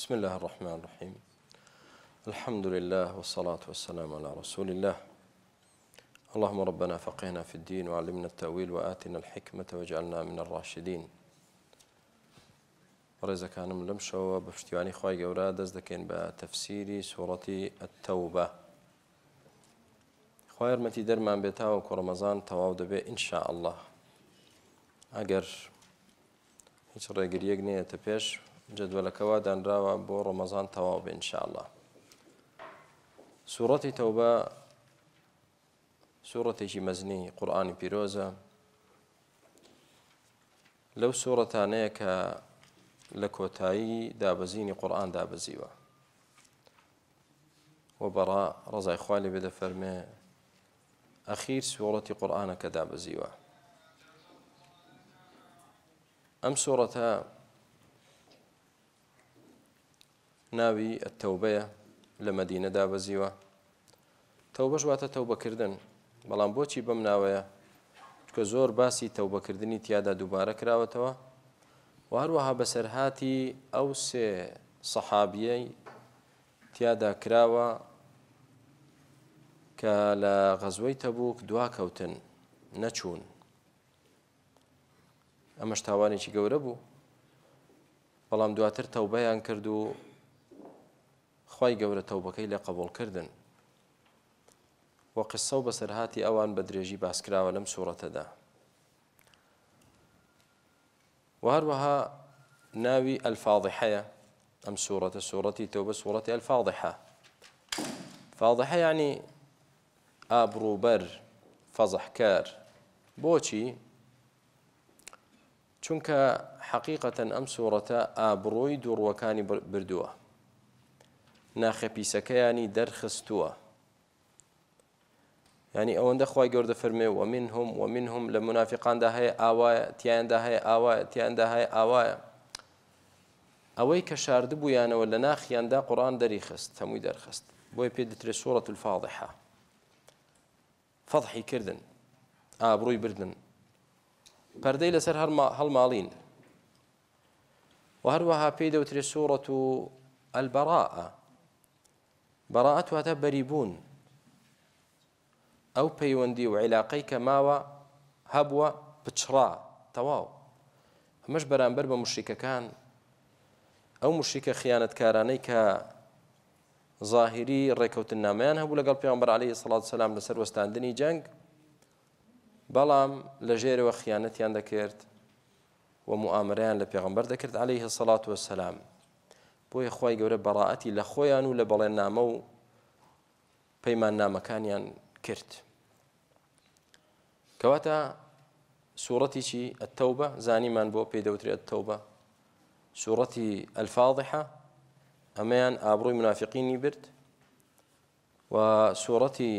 بسم الله الرحمن الرحيم الحمد لله والصلاة والسلام على رسول الله اللهم ربنا فقهنا في الدين وعلمنا التأويل وآتنا الحكمة واجعلنا من الراشدين ڕێزەکانم لەم شەوە بە پشتیوانی قورا دزدكين دەست دەکەین بە تەفسیری سوورەتی ئەتەوبە خوارمەتی دەرمان بێتاوە کۆڕمەزان تەواو دەبێ ئینشاء الله ئەگەر هیچ ڕێگریەک نەیەتە پێش جدولەکەەوە دانراوە بۆ ڕۆمەزان تەواو بێ انشاءله سوورەتی تەوبە سوورەتێکی مەزنی قورآانی پیرۆزە لەو سوورەتانەیە کە لە کۆتایی دابەزینی قورآان دابزیوە وە بەڕا ڕزای خالی بێدە فەرمێ ئەخیر سوورەتی قورآانەکە دابزیوە ئەم سوورەتە ناوی تەوبەیە لە مەدینە دابەزیوە تەوبەش واتە تەوبەکردن بەڵام بۆچی بەم ناوەیە چکە زۆر باسی تەوبەکردنی تیادا دووبارە کراوەتەوە و هەروەها بەسەرهاتی ئەو سێ سەحابیەی تیادا کراوە کە لە غەزوەی تەبووک دواکەوتن نەچوون ئەمەش تاوانێکی گەورە بوو بەڵام دواتر تەوبەیان کرد و خواهی گەورە تەوبەکەی لە قبولکردن وە قسە و بەسەرهاتی ئەوان بە درێژی باسکراوە لەم هر وها ناوی الفاضحه ام ئەلفاضحەیە ئەم سوورەتە سوورەتی تەوبە سوورەتی ئەلفاضحە فاضحە ینی ئابروبەر فەزەحکار بۆچی چونکە حقیقەتەن ئەم سوورەتە ئابڕۆی دووڕوەکانی بردووە ناخەپیسەکەیانی دەرخستووە ینی ئەوەندە خی گەوردە فەرمێ و من هم و من هم لە منافقاندا هەیە ئاوایە تیاندا هەیە ئاوایە تیاندا هەیە ئاوایە ئەوەی کە شاردە بوویانەوە لە ناخیاندا قڕان دەریخست هەمووی دەرخست بۆی پێ دەترێت سوورەت الفاضحە فەضحی کردن ئابڕووی بردن پەردەی لەسەر هەڵماڵین و هەروەها پێی دەوترێت سوورەت براءت وتبريبون او بيوندي وعلاقيك ماوى هبوى بتشرا تواو مش بران برب مشرك كان او مشرك خيانه كارانيك ظاهري ريكوت النامان هبو لقلب يامبر عليه الصلاه والسلام لسر وستاندني جنك بلام لجيري وخيانتي عندك ومؤامرين لبيغمبر ذكرت عليه الصلاة والسلام بۆیە خی گەورە بەڕاعەتی لە خۆیان و لە بەڵێن نامە و پەیمان نامەکانیان کرد. کەواتە سوورەتیی ئەتەوبە زانیمان بۆ پێی دەوترێت تەوبە سوورەتی ئەلفاضحە ئەمەیان ئابڕووی منافقینی برد و سوورەتی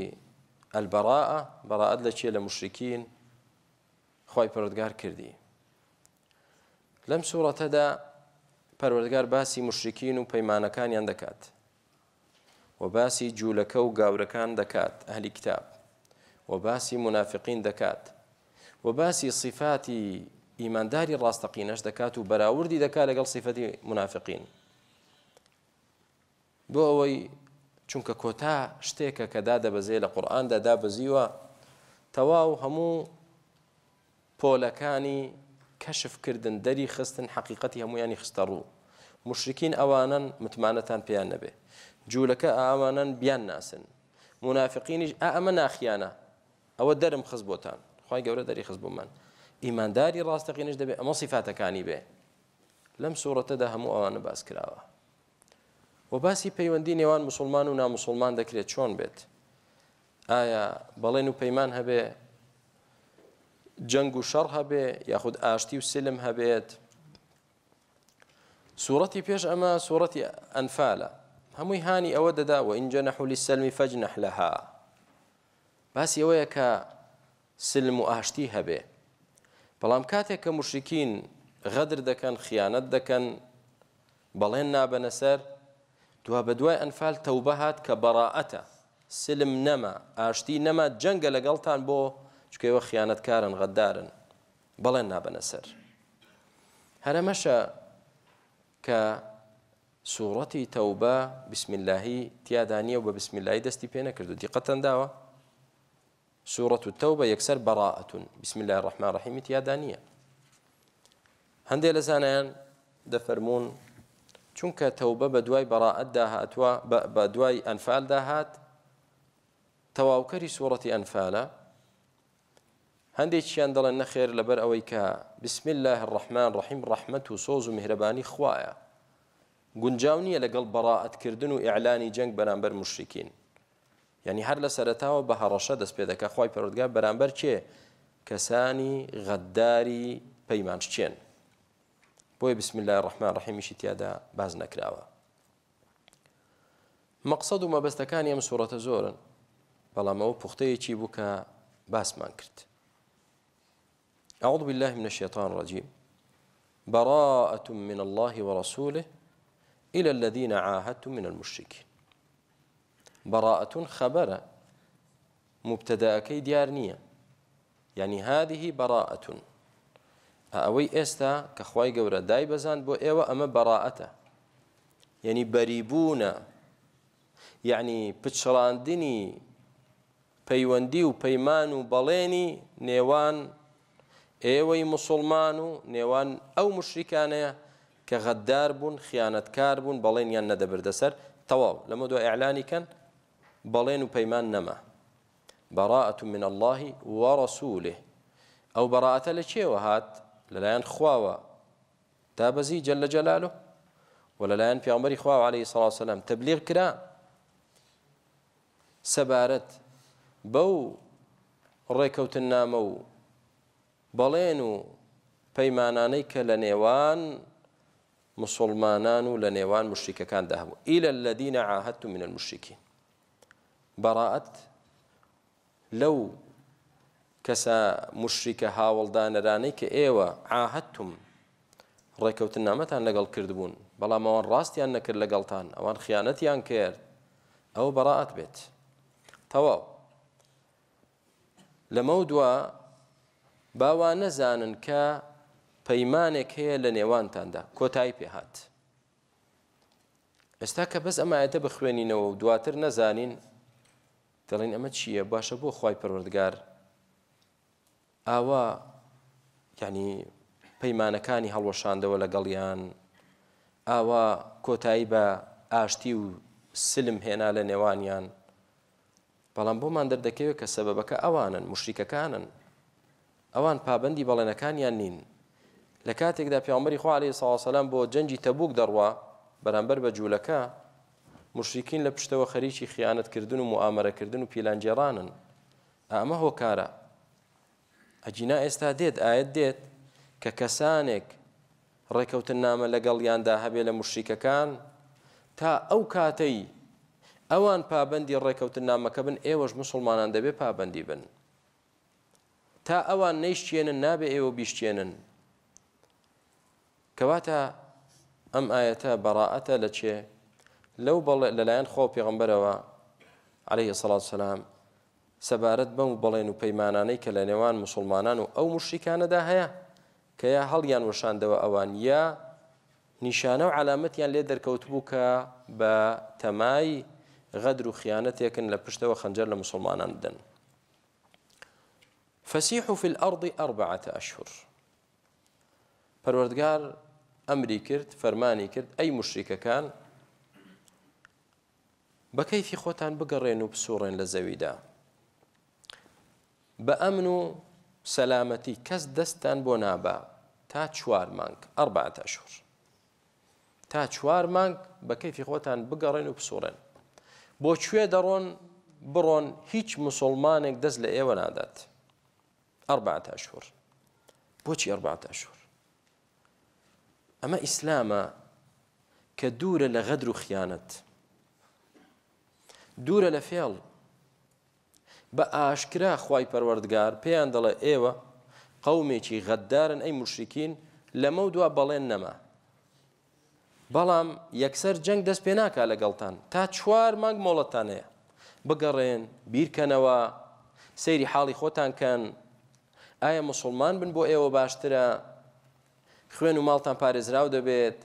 ئەلبەڕاءە بەڕعەت لە چێ لە مشرکین خی پرۆدگار کردی. لەم سوورەتەدا پەروەردگار باسی مشرکین و پەیمانەکانیان دەکات و باسی جوولەکە و گاورەکان دەکات ئەهلی کتاب و باسی منافقین دەکات و باسی صفاتی ئیمانداری ڕاستەقینەش دەکات و بەراوردی دەکات لەگەڵ سیفەتی منافقین بۆ ئەوەی چونکە کۆتا شتێکە کەدا دەبەزێ لە قورآاندا دابەزیوە تەواو هەموو پۆلەکانی کەشفکردن دەری خستن حقیقەتی هەمویانی خستە ڕوو مشرکین ئەوانن متمانەتان پێیان نەبێ جوولەکە ئامانەن بیان ناسن منافقینیش ئەمە ناخیانە ئەوە دەرم خست بۆتان خی گەورە دەری خست بۆمان ئیمانداری ڕاستەقینش دەبێت ئەمە سیفاتەکانی بێ لەم سوورەتەدا هەموو ئەوانە باس کراوە و باسی پەیوەندی نێوان مسلمان و نامسلمان دەکرێت چۆن بێت ئایا بەڵێن و پەیمان هەبێ جەنگ و شەڕ هەبێ یاخود ئاشتی و سلم هەبێت سوورەتی پێش ئەمە سوورەتی ئەنفالە هەمووی هاانی ئەوە دەدا و ئینجە نەحولی سلمی فەجنەح لەها باسی ئەوەیە کە سلم و ئاشتی هەبێ بەڵام کاتێک کە مشرکین غەدر دەکەن خیانەت دەکەن بەڵێن نابەنە سەر دوا بە دوای ئەنفال تەوبە هات کە بەڕائەتە سلم نەما ئاشتی نەما جەنگە لەگەڵتان بۆ و خیانت کارن غدارن بلن بەڵێن نابەنە هر مشا کە سورتی توبه بسم الله تیادانی و با بسم الله دستی پێ نەکرد و دیقەتەن داوە سوورەت و تەوبە یەکسەر بەڕاتون بسم الله الرحمن الرحيم يا دانية هندي زانایان دفرمون چونك توبة بدواي براءة بەڕائەتدا هاتووە بە دوای ئەنفالدا هات تەواوکەری سوورەتی هەندێکیان دەڵێن نەخێر لەبەر ئەوەی کە بسم الله الرحمن ڕحیم ڕحمت و سۆز و میهرەبانی خوایە گونجاو نییە لەگەڵ بەڕائەتکردن و ئیعلانی جەنگ بەرامبەر مشرکین یعنی هەر لە سەرتاوە بە هەڕەشە دەست پێ دەکە خی پەرۆدگار بەرامبەر کێ کەسانی غەدداری پەیمانچێن بۆی بسم الله الرحمن ڕحیمیشی تیادا باز نەکراوە مەقصد و مەبەستەکانی ئەم سوورەتە زۆرن بەڵام ئەوە پوختەیەکی بووکە باسمان کرد أعوذ بالله من الشيطان الرجيم براءة من الله ورسوله إلى الذين عاهدتم من المشركين براءة خبر مبتدا كي ديارنية يعني هذه براءة أوي إستا كخواي قورا داي بزان بو إيوة أما براءته يعني بريبونا يعني بتشراندني پەیوەندی و پەیمان نيوان ايوي مسلمان نيوان او ئەو كغدار کە خيانه بوون خیانەتکار بوون بەڵێن یان نەدەبردەسەر لما دو اعلاني كان و پەیمان نما براءه من الله ورسوله او براءه لشي وهات للاين خواوا تابزي جل جلاله ولا لاين في عمر خواوا عليه الصلاه والسلام تبليغ كرا سبارت بو ريكوت النامو بەڵێن و پەیمانانەی کە لە نێوان مسلمانان و لە نێوان مشتیکەکاندا هەبوو ئیلە لە دینە عاهت و منە مشتیکین بەڕعەت لەو کەسە مشتیکە هاوڵدانەرانەی کە ئێوە عاهتتم ڕێکەوتن نامەتان لەگەڵ کردبوون بەڵام ئەوان ڕاستیان نەکرد لەگەڵتان ئەوان خیانەتیان کرد ئەو بەڕعەت بێت تەواو لەمە دووە باوا نەزانن کە پەیمانێک هەیە لە نێوانتاندا کۆتایی پێهات. ئێستا کە بەس ئەمایەتە بخوێنینەوە و دواتر نەزانین دەڵین ئەمە چییە باشە بۆ خی پەروەردگار ئاوا ینی پەیمانەکانی هەڵوەشاندەوە لەگەڵیان ئاوا کۆتایی بە ئاشتی و سلم هێنا لە نێوانیان بەڵام بۆمان دەردەکەوێت کە سەبەکە ئەوانن مشریکەکانن ئەوان پابندی بەڵێنەکانیان نین لە کاتێکدا پیامەری خوارێ ساواسەلام بۆ جەنجی تەبوک دەڕوا بەرامبەر بە جوولەکە مشریکین لە پشتەوە خەریکی خیانەتکردن و معامەرەکردن و پیلانجێڕانن ئەمە هۆکارە ئەجینا ئێستا دێت ئاەت دێت کە کەسانێک ڕێکەوتن نامە لەگەڵیاندا هەبێ لە مشریکەکان تا ئەو کاتەی ئەوان پابندی ڕێکەوتن نامەکە بن ئێوەش مسلمانان دەبێ پابندی بن تا ئەوان نەیشتێنن نابێ ئێوە بیشتێنن کەواتە ئەم ئاەتە بەڕائەتە لە چێ لەو بەڵێ لەلایەن خۆ پێغمبەرەوە عليه سەڵات سلام سەبارەت بەم بڵێن و پەیمانانەی کە لە نێوان مسلمانان و ئەو مشریکانەدا هەیە کە یا هەڵیان وەشاندەوە ئەوان یا نیشانە و علامەتیان لێ دەرکەوت بوو کە بە تەمای غەدر و خیانەتێکن لە پشتەوە خەنجەر لە مسلمانان دەن. فەسیح و فیل ئەڕدی ئەربعاتە ئەشهور پەروەردگار ئەمری کرد فەرمانی کرد ئەی مشریکەکان بە کەیفی خۆتان بگەڕێن و بسوڕێن لە زەویدا بە ئەمن و سەلامەتی کەس دەستان بۆ نابا تا چوار مانگ ئەربعاتە ئەشهور تا چوار مانگ بە کەیفی خۆتان بگەڕێن و بسوڕێن بۆ کوێ دەڕۆن بڕۆن هیچ مسلمانێک دەست لە ئێوە نادات ئەربعة ئەشهر بۆچی ئەربعة ئەشهر ئەمە ئیسلامە کە دوورە لە غەدر و خیانەت دوورە لە فێڵ بە ئاشکرا خی پەروەردگار پێیان دەڵێ ئێوە قەومێکی غەددارن ئەی مشرکین لەمە دووە بەڵێن نەما بەڵام یەکسەر جەنگ دەست پێ ناکا لەگەڵتان تا چوار مانگ مۆڵەتانەیە بگەڕێن بیرکەنەوە سەیری حاڵی خۆتان کەن ئایا مسلمان بن بۆ ئێوە باشترە خوێن و ماڵتان پارێزراو دەبێت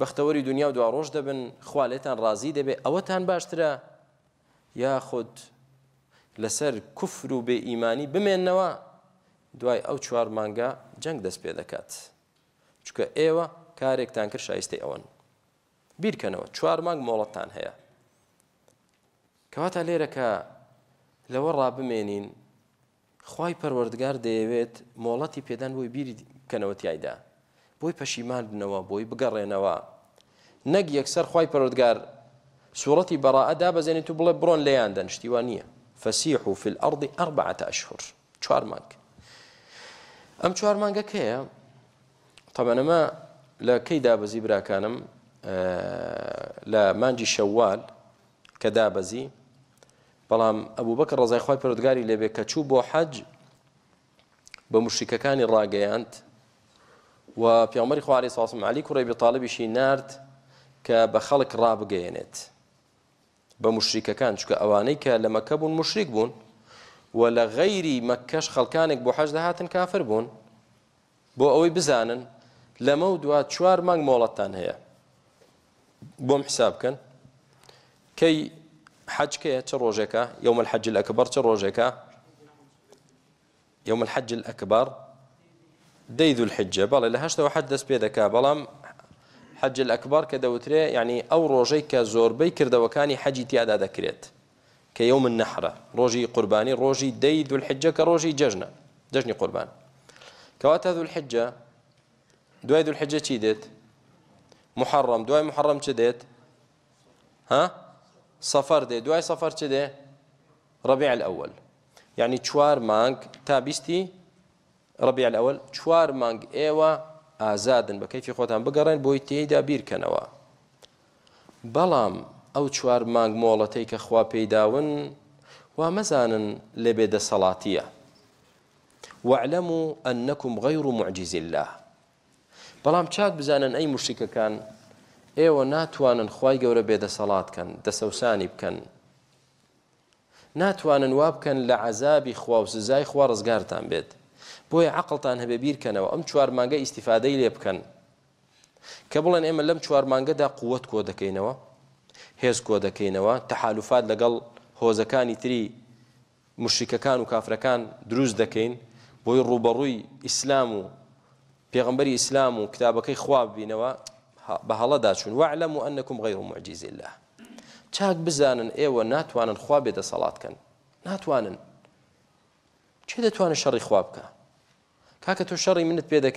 بەختەوەری دنیا و دواڕۆژ دەبن خوالێتان ڕازی دەبێت ئەوەتان باشترە یاخود لەسەر کوفر و بێ ئیمانی بمێنەوە دوای ئەو چوار مانگە جەنگ دەست پێ دەکات چکە ئێوە کارێکتان کرد شایستی ئەوەن بیرکەنەوە چوار مانگ مۆڵەتان هەیە کەواتە لێرەکە لەوە ڕابمێنین خی پەروەردگار دەیەوێت مۆڵەتی پێدان بۆی بیری کەنەوەتیایدا بۆی پەشیمان بنەوە بۆی بگەڕێنەوە نەک یەکسەر خی پەرۆردگار سوورەتی بەڕائەدا بەزێنێت و بڵێ بڕۆن لەیان دەنیشتیوان نییە فەسیح و فیل ئەڕدی ئەربعە ئەشهور چوار مانگ ئەم چوار مانگەکەیە تەمەنەمە لە کەی دابەزی براکانم لە مانجی شەوال کە دابەزی بەڵام ئەبوو بەکە ڕزای خی پرۆودگاری لێبێ کە چوو بۆ حەج بە مشکەکانی ڕاگەیاند و پیامەری خوارێ ساسم علی کوڕی بێتاالبیشی نرد کە بە خەڵک ڕابگەێنێت بە مشریکەکان چکە ئەوانەی کە لە مەکە بوون مشریک بوون و لە غەیری مەکەش خەڵکانێک بۆ حەش دەهاتن کافر بوون بۆ ئەوەی بزانن لەمە و دو چوار مانگ مۆڵەتتان هەیە بۆم حساب بکەن کەی حج كي چ يوم الحج الأكبر چ يوم الحج الأكبر دي ذو الحجة لە هەشتەوە حەج دەست پێ دەکا الأكبر كدوتري يعني أو ئەو زور بيكر دوكاني حجي حەجی ذكرت كيوم النحرة روجي قرباني روجي قوربانی ڕۆژی دەید الحجە کە ڕۆژی جەژنە جەژنی قوربان ذو الحجة دوای ذو الحجة چی محرم دوای محرم چ ها صفر ده دوای صفر چ دێ ڕبیع ئەول یعنی چوار مانگ تا بیستی ڕبیع ئەول چوار مانگ ئێوە ئازادن بە کەیفی خۆتان بگەڕێن بۆی تێیدا بیرکەنەوە بەڵام ئەو چوار مانگ مۆڵەتەی کە خوا پێیداون وا مەزانن واعلموا أنكم غير معجز الله بلام چاک بزانن أي كان ئێوە ناتوانن خی گەورە بێدەسەڵاتکەن دەسەوسانی بکەن ناتوانن وا بکەن لە عذابی خوا و سزای خوا ڕزگارتان بێت بۆیە عقلتان هەبێ بیرکەنەوە ئەم چوارمانگە ئیسیفادەی لێ بکەن کە بڵێن ئێمە لەم چوارمانگەدا قووەت کۆ دەکەینەوە هێز کۆ دەکەینەوە تەحالوفات لەگەڵ هۆزەکانی تری مشکەکان و کافرەکان دروست دەکەین بۆی ڕوبەڕووی ئیسلام و پێغمبەری ئیسلام و کتابەکەی خواب بینەوە بەهەڵەدا داشون واعلموا أنكم غير غیر و معجیزی الله چاک بزانن ئێوە ناتوانن خوا بێدە سەڵاتکەن ناتوانن كده توان الشر خوا كاك تو شر من منت ومن شر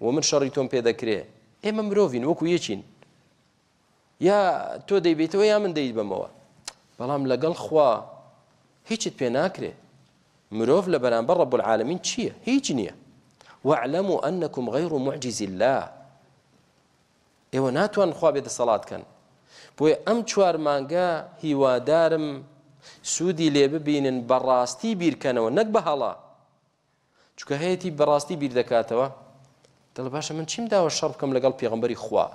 توم من شەڕی تۆم پێ دەکرێ ئێمە مرۆڤین وەکو یەچین یا تۆ دەیبێتەوە یا من دەیت بمەوە بەڵام لەگەڵ خوا هيك تبي ناکرێ مروف لە برب العالمين العالمین هيك نية واعلموا أنكم غير معجز الله ئێوە ناتوان خوا بێدە سەڵاتکەن بۆیە ئەم چوار مانگە هیوادارم سوودی لێ ببینن بەڕاستی بیرکەنەوە نەک بە هەڵا چکە هەیەی بەڕاستی بیر دەکاتەوە دڵ باشە من چیم داوە شەڕ بکەم لەگەڵ پێغمبەری خوا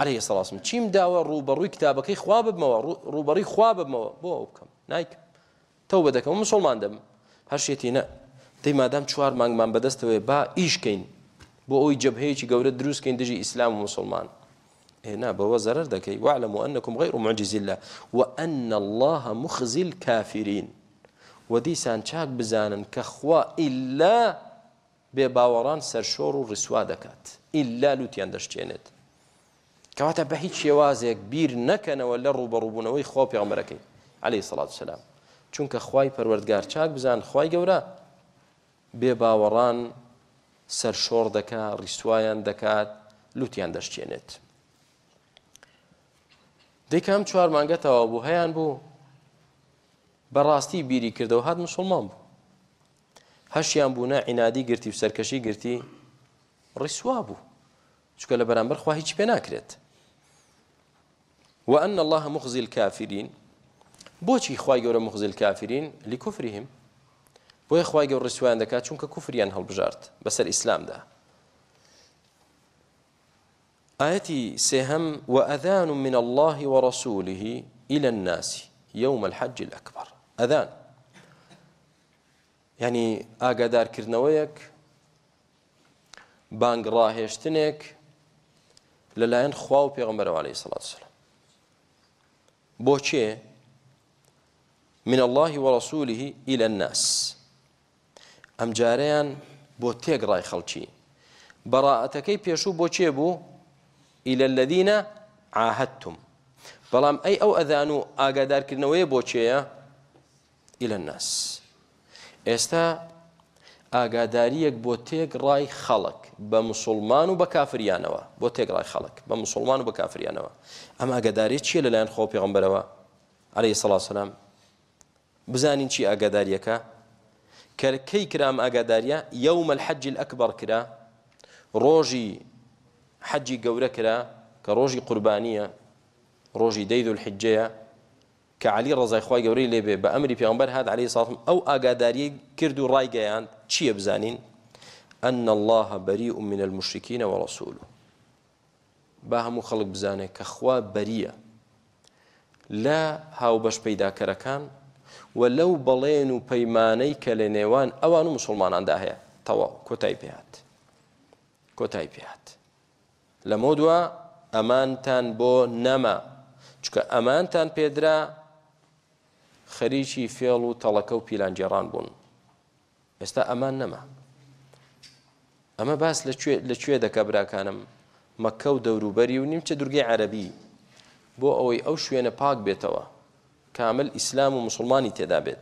عليه سلاسم چیم داوە ڕوبەڕووی کتابەکەی خوا ببمەوە ڕوبەڕی خوا ببمەوە بۆ ئەو بکەم نیکم تەو بە دەکەم مسلمان دەم هەرشێتی نە دەی مادام چوار مانگمان بەدەستەوەێ با ئیشکەین بو بۆ ئەوی چي گور دروس كين دجي اسلام ومسلمان هنا بو زەرەر دكي واعلموا أنكم غير معجز الله وأن الله مخزي الكافرين ودي سان چاك بزانن کە خوا ئللا بێ باوەڕان سەرشۆڕ و ڕسوا دەکات ئللا لوتیان دەشتێنێت کەواتە بە هیچ شێوازێک بیر نەکەنەوە لە ڕوبەڕووبوونەوەی خۆ پێغمەرەکەی عليه الصلاه والسلام چونك خواي پروردگار چاك بزان خواي گورا بێ باوەڕان سەر شۆڕ دەکات ڕیسوایان دەکات لوتیان دەشتێنێت. دیکەم چوار مانگەتەوە بوو هەیان بوو بەڕاستی بیری کردەوە هات مسلمان بوو. هەشیان بوو نە عینادی گرتی و سەرکەشی گرتی ڕیسوا بوو چکە لە بەرامبەر خوا هیچ پێ ناکرێت. وأن الله مخزي الكافرين بۆچی خی گەورە مخزیل کافرین لیکوفریم بۆیە خخوای گەور ڕسووان دەکات هل بجارت بس الاسلام ده آیتی سهم وأذان من الله ورسوله إلى الناس يوم الحج الأكبر أذان يعني دار کردنەوەیەک بانگ راهشتنك لەلایەن خوا و عليه الصلاة والسلام بۆچێ من الله ورسوله إلى الناس ئەم جارەیان بۆ تێگڕای خەڵکی بەڕائەتەکەی پێشوو بۆ چێ بوو ئیلە لەدینە ئاهتتم بەڵام ئەی ئەو ئەدان و ئاگادارکردنەوەی بۆ چێە ئیلە ناس ئێستا ئاگاداریەک بۆ تێگڕای خەڵک بە مسلمان و بە کافریانەوە بۆ تێگڕای خەڵک بە مسلمان و بە کافریانەوە ئەم ئاگاداری چیە لەلایەن خۆ پێغمبەرەوە عليه سەلا سلام بزانین چی ئاگاداریەکە کەکەی كرام ئاگاداریە يوم الحج الأكبر كرا روجي حەجی گەورە كرا كروجي قربانية روجي ڕۆژی دەید كعلي الحجەیە کە علی ڕزای خخوای گەورەی في بە هذا عليه هاات علی ساڵم ئەو ئاگاداری کرد و ڕایگەیان أن الله بريء من المشركين ورسوله باهم خلق بزانه كخوا بريئة لا هاو باش بيدا کرکان و لەو بەڵێن و پەیمانەی کە لە نێوان ئەوان و مسلماناندا هەیە تەواو کۆتای پێات کۆتای پێات لە مۆدووە ئەمانتان بۆ نەما چکە ئەمانتان پێدرا خەریکی فێڵ و تەڵەکە و پیلانجێڕان بوون ئێستا ئەمان نەما ئەمە باس لەکوێ دەکە براکانم مەکە و دەوروبەری و نیمچە دورگی عەربی بۆ ئەوەی ئەو شوێنە پاک بێتەوە كامل إسلام ومسلمان تذابت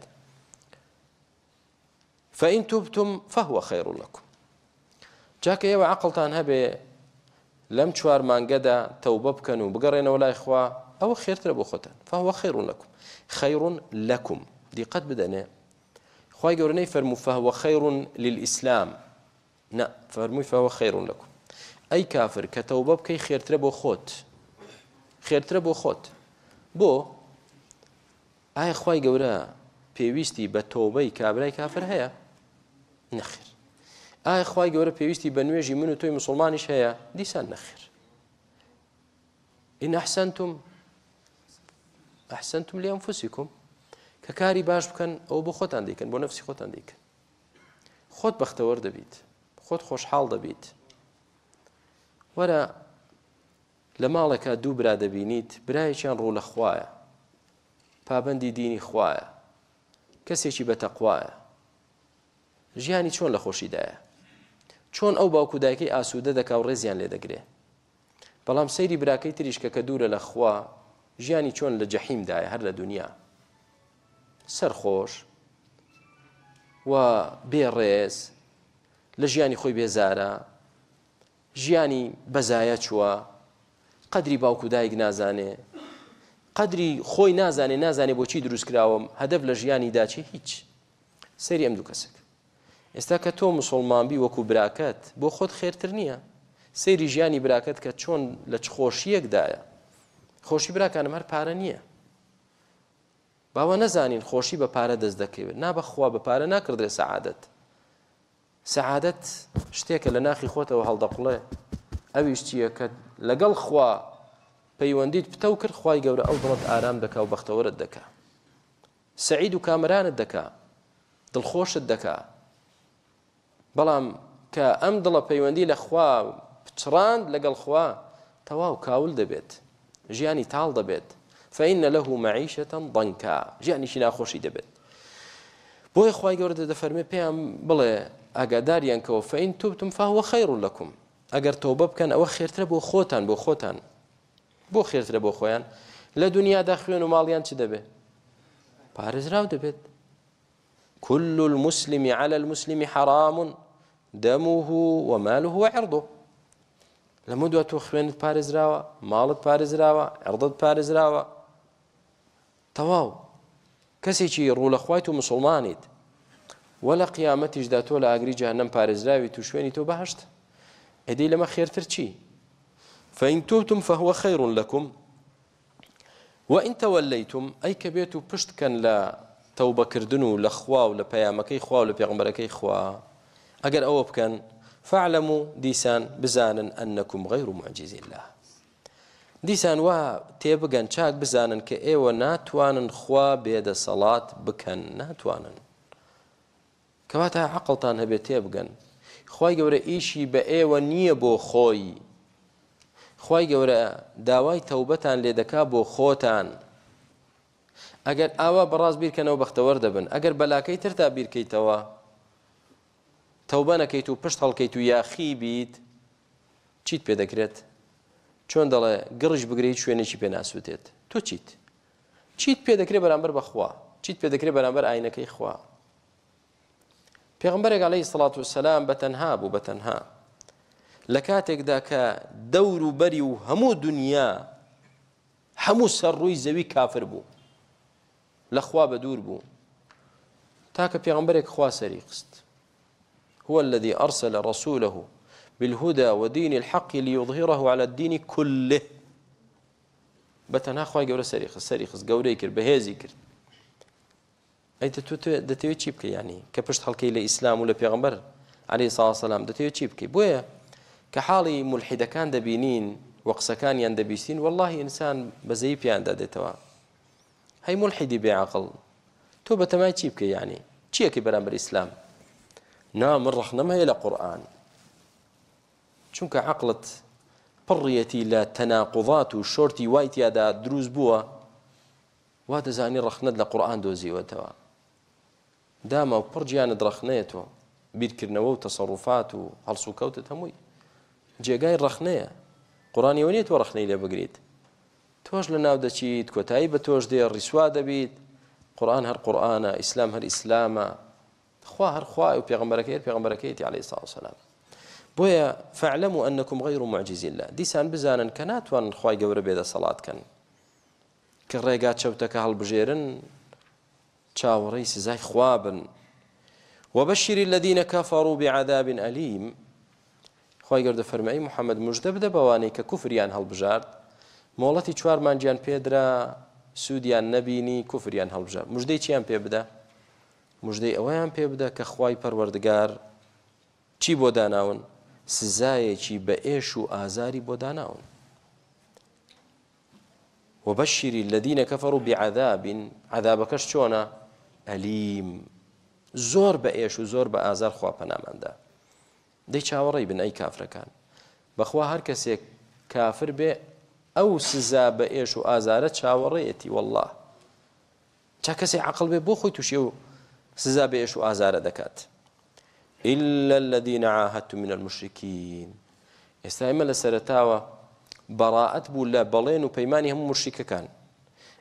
فإن تبتم فهو خير لكم جاك يا عقل ئێوە لم تشوار من قدا توبب كانوا بکەن ولا إخوة أو خير تربو خوتان فهو خير لكم خير لكم دي قد بدنا بدەنێ خی گەورنەی فەرمو فەهوە خەیڕون للئیسلام نه فەرمووی فەوە خەیڕون لەکم ئەی کافر کە تەوبە بکەی خێرترە بۆ خۆت خێرترە بۆ ئایا خی گەورە پێویستی بە تۆبەی کابرای کافر هەیە نەخیر ئایا خی گەورە پێویستی بە نوێژی من و تۆی مسلمانیش هەیە دیسان نەخیر ئین ئەحسەنتم ئەحسەنتم لێم فوسیکم کە کاری باش بکەن ئەو بۆ خۆتان دیکەن بۆ نفسی خۆتان دیکەن خۆت بەختەوەەر دەبیت خۆت خۆشحاڵ دەبیت وەرە لە ماڵەکە دوو برا دەبینیت برایەکیان ڕوو لە خوایە پابندی دینی خوایە کەسێکی بەتەقوایە ژیانی چۆن لە خۆشیدایە چۆن ئەو باوکو دایکەی ئاسوودە دەکا و ڕێزیان لێ دەگرێ بەڵام سەیری براکەی تریشکە کە دوورە لە خوا ژیانی چۆن لە جەحیمدایە هەر لە دنیا سەرخۆش و بێڕێز لە ژیانی خۆی بێزارە ژیانی بەزایە چووە قەدری باوکو دایک نازانێ قدری خۆی نازانێ نازانێ بۆچی دروستکراوم هەدەف لە ژیانی داچی هیچ سەری ئەم دوو کەسک ئێستا کە تۆ مسلمانبی وەکو براکەت بۆ خۆت خێرتر نییە سەیری ژیانی براکەت کە چۆن لە چ خۆشیەکدایە خۆشی براکانم هەر پارە نییە باوە نەزانین خۆشی بە پارە دەست دەکەوێت نابەخوا بە پارە ناکردێ سەعادەت سەعادەت شتێکە لە ناخی خۆتەوە هەڵدەقڵێ ئەویش چیە کە لەگەڵ خوا پەیوەندیت پتە و کرد خی گەورە ئەو دڵت ئارام دەکا و بەختەوەرت دەکا سعید و کامرانت دەکا دڵخۆشت دەکا بەڵام کە ئەم دڵە پەیوەندی لە خوا پچڕاند لەگەڵ خوا تەواو کاول دەبێت ژیانی تاڵ دەبێت فەینە لەه مەعیشەتەن دەنکا ژیانیشی ناخۆشی دەبێت بۆی خی گەورە دەفەرمێ پێیان بڵێ ئاگاداریانکەوە فەین توبتم فاوە خەیر لەکم ئەگەر تۆ بە بکەن ئەوە خێرترە بۆ خۆتان بۆ خۆتان بو خێرترە بو خویان لە دنیادا خوێن و ماڵیان چ پارز راو دەبێت كل المسلم على المسلم حرام دمه وماله وعرضه لەمە دو تۆ خوێنت پارێزراوە ماڵت پارێزراوە عرضت پارێزراوە تەواو رول ڕوولەخوایت و مسلمانیت ولا لە قیامەتیشدا تۆ أجري جهنم پارێزراوی تو شويني تو بەهشت ادي لما خيرتر چی؟ فإن تبتم فهو خير لكم وإن توليتم أي كبيت كان لا توبة كردنو لخوا ولا بيامكي خوا ولا بيغمركي خوا أجر أوب كان فاعلموا ديسان بزانا أنكم غير معجز الله ديسان وا تيبغان شاك بزانا كإيوة ناتوانا خوا بيد صلاة بكن ناتوانا كواتا عقلتان هبي تيبغان خواي غير إيشي بە ئێوە خوي خی گەورە داوای تەوبەتان لێ دەکا بۆ خۆتان ئەگەر ئاوا بەڕاست بیرکەنەوە بەختەوەەر دەبن ئەگەر بەلاکەی تر تا بیرکەیتەوە تەوبە نەکەیت و پشت هەڵکەیت و یاخی بیت چیت پێ دەکرێت چۆن دەڵێ گڕش بگریت شوێنێکی پێناسووتێت تۆ چیت چیت پێ دەکرێت بەرامبەر بەخوا چیت پێ دەکرێت بەرامبەر ئاینەکەی خوا پێغمبەرێک عەلەی سڵات و سەسلام بە تەنها بوو بە تەنها لكاتك داك دور بري همو دنيا همو سر زوي كافر بو لخوا بدور بو تاك بە دوور خوا سريقست هو الذي أرسل رسوله بالهدى ودين الحق ليظهره على الدين كله بەتەنها خوا جورا سەری خست جوري كر بهزي كر أنت تو تو دتيو تجيبك يعني ینی کە لإسلام ولا لە عليه الصلاة والسلام دتيو تجيبك بويه كحالي حاڵی دبينين وقسا كان قسەکانیان والله إنسان ئینسان بەزەی پیاندا دێتەوە هاي ملحیدی بعقل تۆ بەتەمای چی بکە یانی چیەکی بەرامبەر ئیسلام نا من ڕخنەم هەیە لە قرآن چونکە عقلت بريتي لا تناقضات و شۆرتی وای تیادا دروست بووە وا دەزانی ڕخنت دوزي قورآان دۆزیوەتەوە دامە و پڕ گیانە درەخنێتەوە بیرکردنەوە و تەسەڕوفات و هەڵسوکەوتت جاي ڕخنەیە قرآن نێت تو ڕخنەی لێ بگریت توش لە ناو دەچیت کۆتایی بە تۆش دێ ڕیسوا دەبیت قورآن هر قورآانە ئیسلام هر ئیسلامە خوا هر خوا و پێغمبەرەکە هێر پێغمبەرەکەیتی عليه ساوسلام بۆیە فعلم و ئەنکم غەیر و معجززی لە دیسان بزانن کە ناتوانن خی گەورە بێدە سەڵاتکەن کە ڕێگا هل هەڵبژێرن چاوەڕی سزای خوابن وبشر الذين كفروا بعذاب أليم خی گەوردە فەرمایی محەممەد مژدە بدە بەوانەی کە کوفریان هەڵبژارد مۆڵەتی چوارمانجییان پێدرا سوودیان نەبینی کوفریان هەڵبژە مژدەی چیان پێ بدە مژدەی ئەوەیان پێ بدە کە خی پەروەردگار چی بۆ داناون سزایەکی بە ئێش و ئازاری بۆ داناون وبشر الذين كفروا بعذاب عذابكش چۆنە ئەلیم زۆر بە ئێش و زۆر بە ئازار خواپەنامەدا دەی چاوەڕێی بن ئەی کافرەکان بەخوا هەر کەسێک کافر بێ ئەو سزا بە ئێش و ئازارە چاوەڕێەتی والله چا کەسی عقل بێ بۆ خۆی تووشێ و سزا بە ئێش و ئازارە دەکات إلا الذين عاهدتم من المشركين ئێستا ئێمە لە سەرتاوە بەڕاعەت بوو لە بەڵێن و پەیمانانی هەموو مشریکەکان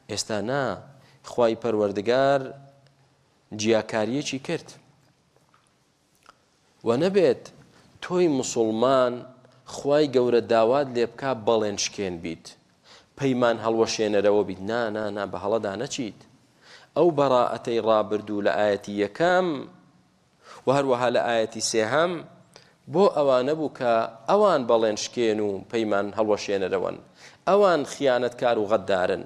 ئێستا نا خی پەروەردگار جیاکاریەکی کرد و نەبێت تۆی مسلمان خی گەورە داوات لێ بک بەڵێن شکێن بیت پەیمان هەڵوەشێنەرەوە بیت نانانا بە هەڵەدا نەچیت ئەو بەڕائەتەی ڕابردوو لە ئاەتی یەکەم و هەروەها لە ئاەتی سێهام بۆ ئەوانە بوو کە ئەوان بەڵێن شکێن و پەیمان هەڵوەشێنەرەوەن ئەوان خیانەت کار و غەددارن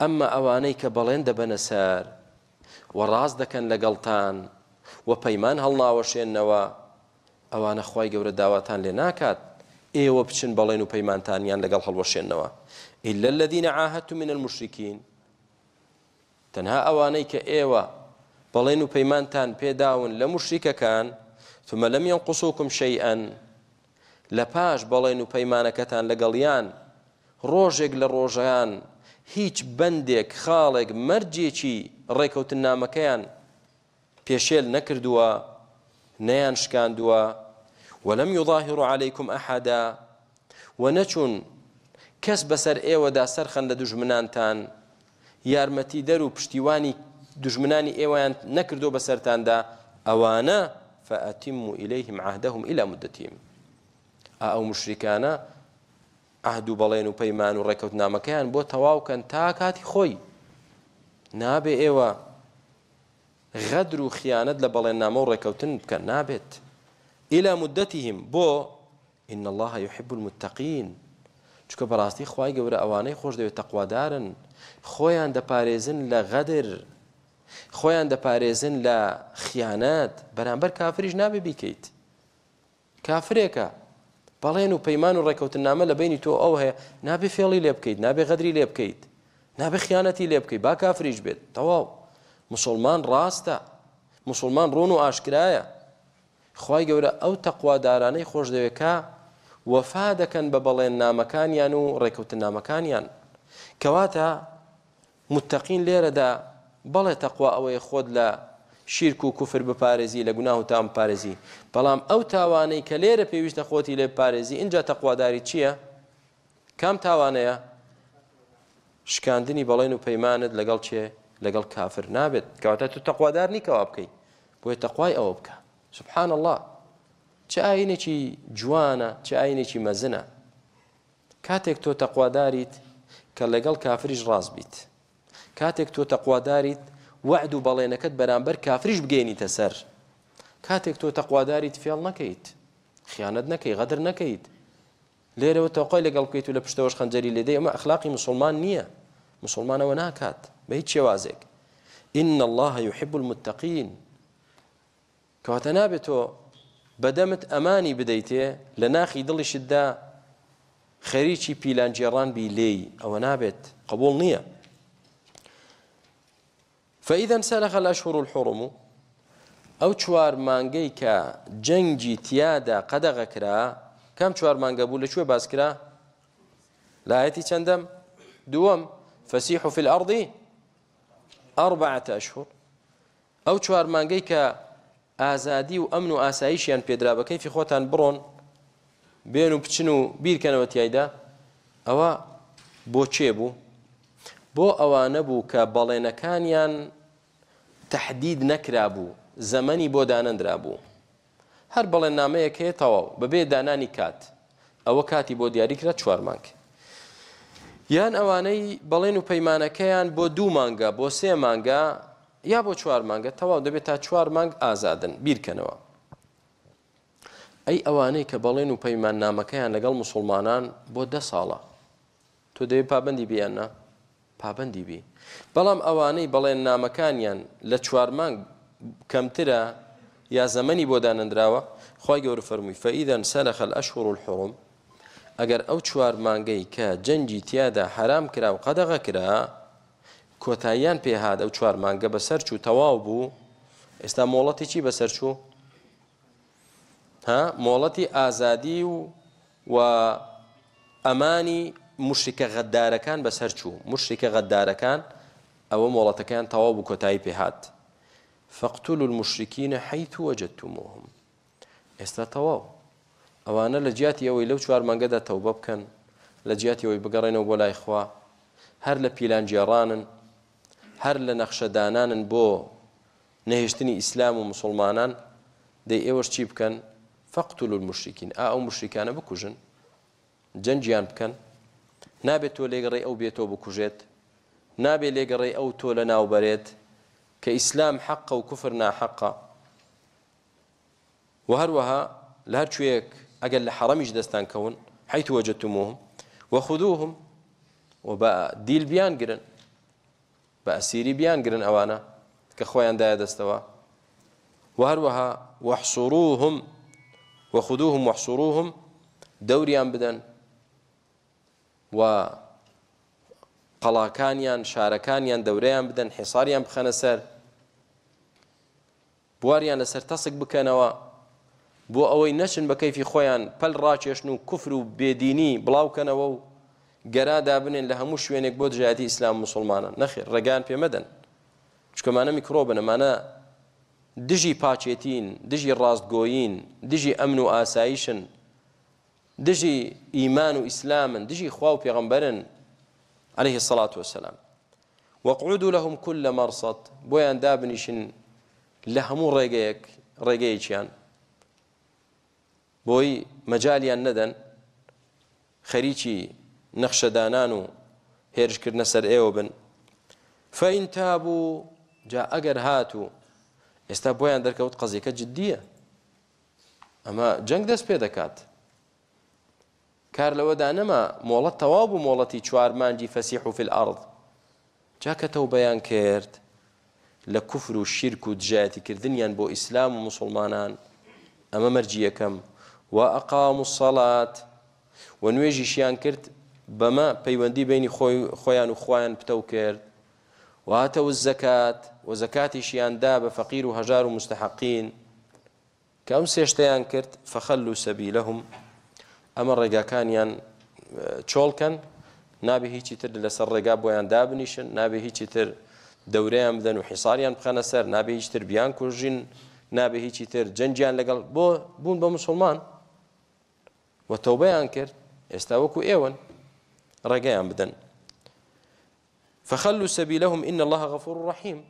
ئەمە ئەوانەی کە بەڵێن دەبەنە سەر و ڕاست دەکەن لەگەڵتان و پەیمان هەڵناوەشێنەوە ئەوانە خی گەورە داواتان لێ ناکات ئێوە بچن بەڵێن و پەیمانتانیان لەگەڵ هەڵوەشێنەوە ئللە لە دینە ئاهەت و منە مشرکین تەنها ئەوانەی کە ئێوە بەڵێن و پەیمانتان پێداون لە مشریکەکان ثمە لەم یان قوسوکم شەیئەن لە پاش بەڵێن و پەیمانەکەتان لەگەڵیان ڕۆژێک لە ڕۆژیان هیچ بەندێک خاڵێک مەرجێکی ڕێکەوتن نامەکەیان پێشێل نەکردووە نەیان شکاندووە وەلم یوظاهر عليهیکم ئەحدا و نەچون کەس بەسەر ئێوەدا سەرخەندە دژمنانتان یارمەتی دەر و پشتیوانی دژمنانی ئێوەیان نەکردو بەسەرتاندا ئەوانە فەتیم و ئیلەیهم عهدەهم ئیلا مدەتیم ئەو مشریکانە ئاهد و بەڵێن و پەیمان و ڕێکەوت نامەکەیان بۆ تەواوکەن تا کاتی خۆی نابێ ئێوە غدر و خیانەت لە ركوتن و نابت إلى مدتهم ئیلا إن الله يحب المتقين چکە بەڕاستی خی أواني خوش خۆش دەوێت دارن خۆیان دەپارێزن باريزن غەدر خۆیان دەپارێزن لە خیانەت بەرامبەر کافریش نابێ بیکەیت کافرێکە بەڵێن و پەیمان و ڕێکەوتن نامە لە تو تۆ ئەو هەیە نابێ فێڵی لێ بکەیت نابێ غەدری لێ با کافریش بيت تەواو مسلمان ڕاستە مسلمان ڕۆن و ئاشکرایە خی گەورە ئەو تەقوادارانەی خۆش دەوێکە وەفا دەکەن بە بەڵێن نامەکانیان و ڕێکەوتن نامەکانیان کەواتە متتەقین لێرەدا بەڵێ تەقوا ئەوەی خۆت لە شیرک و کوفر بپارێزی لە گوناه و تام پارێزی بەڵام ئەو تاوانەی کە لێرە پێویستە خۆتی لێ پارێزی اینجا تەقواداری چییە؟ کام تاوانەیە؟ شکاندنی بەڵێن و پەیمانت لەگەڵ چێ لەگەڵ کافر نابێت کەواتە تو تەخوادار نیکەوا بکەیت بۆیە تەخوای ئەوە بکە سبحان الله چه ئاینێکی جوانە چه ئاینێکی مەزنە کاتێک تۆ تەخواداریت کە لەگەڵ کافریش ڕاز بیت کاتێک تۆ تەخواداریت وعد و بەڵێنەکەت بەرامبەر کافریش بگەێنیتە سەر کاتێک تۆ تەخواداریت فێڵ نەکەیت خیانەت نەکەی غەدر نەکەیت لێرەوە تەقای لەگەڵ بکەیت و لە پشتەوەش خەنجەری لێدەی ئەمە ئەخلاقی مسلمان نییە مسلمانەوە ناکات بهيت شوازك إن الله يحب المتقين کەواتە بدمت أماني ئەمانی لناخي دل شدة دڵیشتدا بيلان جيران بی لێی أو نابێت قبول نية فإذا سلخ الأشهر الحرم أو شوار مانجيكا جنجي تيادا قد غكرا كم شوار مانجا بوو شو باسكرا لا يتي دووەم فەسیح في الأرض ئەڕبعە ئەشهور ئەو چوار مانگەی کە ئازادی و ئەمن و ئاساییشیان پێدرا بەکەیفی خۆتان بڕۆن بێن و بچن و بیرکەنەوە تایدا ئەوە بۆچێ بوو بۆ ئەوانە بوو کە بەڵێنەکانیان تهدید نەکرا بوو زەمەنی بۆ دانەندرا بوو هەر بەڵێنامەیەک هەیە تەواو بەبێ دانانی کات ئەوە کاتی بۆ دیاریکرا چوار مانگ یان ئەوانەی بەڵێن و پەیمانەکەیان بۆ دوو مانگە بۆ سێ مانگە یا بۆ چوار مانگە تەواو دەبێت تا چوار مانگ ئازادن بیرکەنەوە ئەی ئەوانەی کە بەڵێن و پەیمان نامەکەیان لەگەڵ مسلمانان بۆ دە ساڵە تۆ دەوێت پابندی بیانە پابندی بی بەڵام ئەوانەی بەڵێن نامەکانیان لە چوار مانگ کەمترە یا زەمەنی بۆ دانەنراوە خی گەورە فەرمووی فەئیدەن سەرەخەل ئەشور الحڕم ئەگەر ئەو چوار مانگەی کە جەنجی تیادا حرام کرا و قەدەغە کرا کۆتاییان پێهات ئەو چوار مانگە بەسەر چوو تەواو بوو ئێستا مۆڵەتی چی بەسەر چوو ها مۆڵەتی ئازادی و و ئەمانی مشتیکە غەدارەکان بەسەر چوو مشتیکە غەدارەکان ئەوە مۆڵەتەکەیان تەواو بوو کۆتایی پێهات فەقتول المشرکینە حەیت وەجدتموهم ئێستا تەواو اوانا لجيات يوي لو شوار من مانگەدا تەوبە كان لجيات يوي بقرين بگەڕێنەوە بۆ هر لبيلان جيران هر لنخش دانان بو نهشتني اسلام ومسلمان دي ايوش مسلمانان كان فقتلوا المشركين بکەن فەقتول المشرکین ئا ئەو مشرکانە بکوژن جەنجیان بکەن نابێت أو لێگەڕێ ئەو بێتەوە بکوژێت نابێت لێگەڕێ ئەو تۆ لە ناوبەرێت و لا تشويك أقل لە حەڕەمیش كون حيث وجدتموهم وخذوهم وەخودوهم ديل بيان قرن بیان سيري بيان قرن أوانا گرن دايا دستوا وهروها وحصروهم وخذوهم هەروەها دوريان بدن وەحسوروهم دەوریان بدەن و قەڵاکانیان شارەکانیان دەورەیان بدەن حیساریان بخەنە سەر بواریان لەسەر بو ئەوەی نەچن بە کەیفی خۆیان پەل كفر و بيديني و بێدینی بڵاوکەنەوە و گەرادا بنێن لە هەموو اسلام بۆ نخير ئیسلام مسلمانە مدن ڕێگان پێمەدەن چکەمانە معنا دجي دژی دجي دژی ڕاستگۆیین دجي امن و اسايشن دجي ايمان و اسلام دجي خواو و عليه الصلاة والسلام وەقعودوا لهم كل مرصد بويان دابنشن لهمو لە هەموو بۆی مەجاالیان نەدەن خەریکی نەخشەدانان و هێرشکردنە سەر ئێوە بن فەین تابوو جا ئەگەر هاتوو ئێستا بۆیان دەرکەوت قەزیەکە جددیە ئەمە جەنگ دەست پێ دەکات کار لەوەدا نەما مۆڵەت تەوا بوو مۆڵەتی چوارمانجی فەسیح و فیل ئارض جاکەتەوە بەیان کرد لە کوفر و شیرک و دژایەتیکردنیان بۆ ئیسلام و مسلمانان ئەمە مەرجی یەکەم وأقاموا الصلاة ونوێژی شیان كرت بما بيواندي بینی خۆیان و خویان پتە کرد وهاتەوە زەکات و زەکاتی شیاندا بە فەقیر و هەژار و مستحقین کە ئەم سێشتەیان کرد فەخەل و سەبی لەهم ئەمە تر لسر ڕێگا بۆیان دابنیشن نابي هیچی تر دوري بدەن و حیساریان بخەنە سر نابي هیچ تر بيان کوژین نابي هیچی تر جەنجیان لقل بو بون بە مسلمان و تەوبەیان استاوكو ايوان وەکو ئێوەن فخلوا سبيلهم إن الله غفور رحيم ان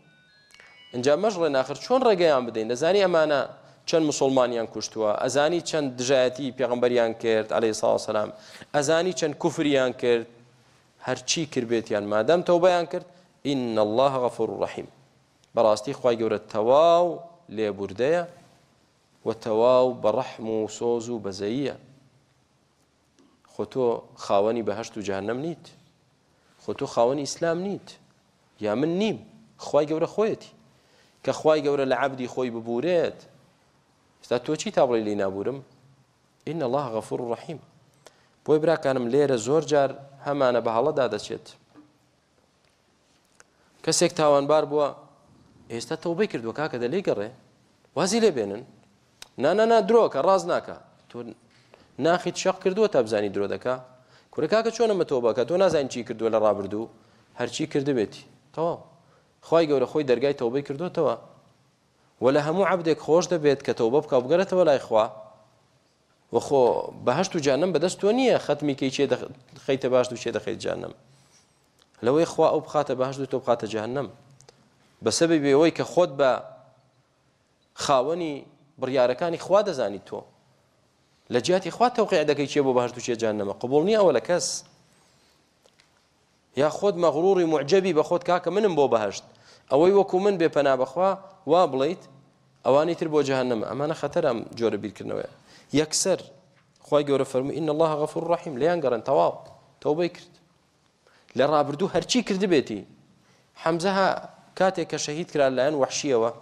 اینجا مەژڕێ ناخر چۆن ڕێگەیان بدەین دەزانی ئەمانە چەند مسلمانیان کوشتووە ئەزانی چەند دژایەتی پێغمبەریان کرد عليه ساوسلام ئەزانی چەند کوفریان کرد هەرچی کردبێتیان توبه تەوبەیان کرد إن الله غفور رحيم بەڕاستی خی گەورە تەواو لێبوردەیە و تەواو بە ڕەحم و سۆز و بەزەیە خۆ تۆ خاوەنی بەهشت و جاهنم نیت خۆ تۆ خاوەنی ئیسلام نیت یا من نیم خی گەورە خۆیەتی کە خی گەورە لە عبدی خۆی ببورێت ستا تۆ چی تا بڵێ لی نابورم ئین الله غەفور ڕحیم بۆی براکانم لێرە زۆر جار هەمانە بە هەڵەدا دەچێت کەسێک تاوانبار بووە ئێستا تەوبەی کردووە کاکە دەلی گەڕێ وازی لێ بێنن نانەنا درۆکە ڕاز ناکە ناخیت شەق کردووە تا بزانی درۆ دەکا کورەکەکە چۆنە مەتۆبەکە تۆ نازانی چی کردووە لە ڕابردوو هەرچی کردبێتی تەواو خی گەورە خۆی دەرگای تەوبەی کردوتەوە وە لە هەموو عبدێک خۆش دەبێت کە تەوبە بکە بگەرێتەوە لای خوا وەخۆ بەهشت و جانم بەدەست تۆ نییە ختمی کەی چێ خیتە باش و چێ دەخیت جانم لەوەی خوا ئەو بخاتە بەهشت و تۆ بخاتە جانم بەسەبی بێەوەی کە خۆت بە خاوەنی بڕیارەکانی خوا دەزانی تۆ لجاتي اخوات توقيع دك دەکەی چێ بۆ بەهشت و چێجان نەمە قبول نییە ئەوە لە کەس یا خۆت مەغروری معجبی بە خۆت کاکە منم بۆ بەهشت من بێپەنا بەخوا وا بڵیت ئەوانی تر بۆ جهنم ئەمانە خەتەرم جۆرە بیرکردنەوەە یەکسەر خی گەورە ان الله غفور رحيم لیان گەڕن تەواو تەوبەی کرد لە ڕابردوو هەرچی کردبێتی حەمزەها کاتێک کە شەهید کرا لایەن وحشیەوە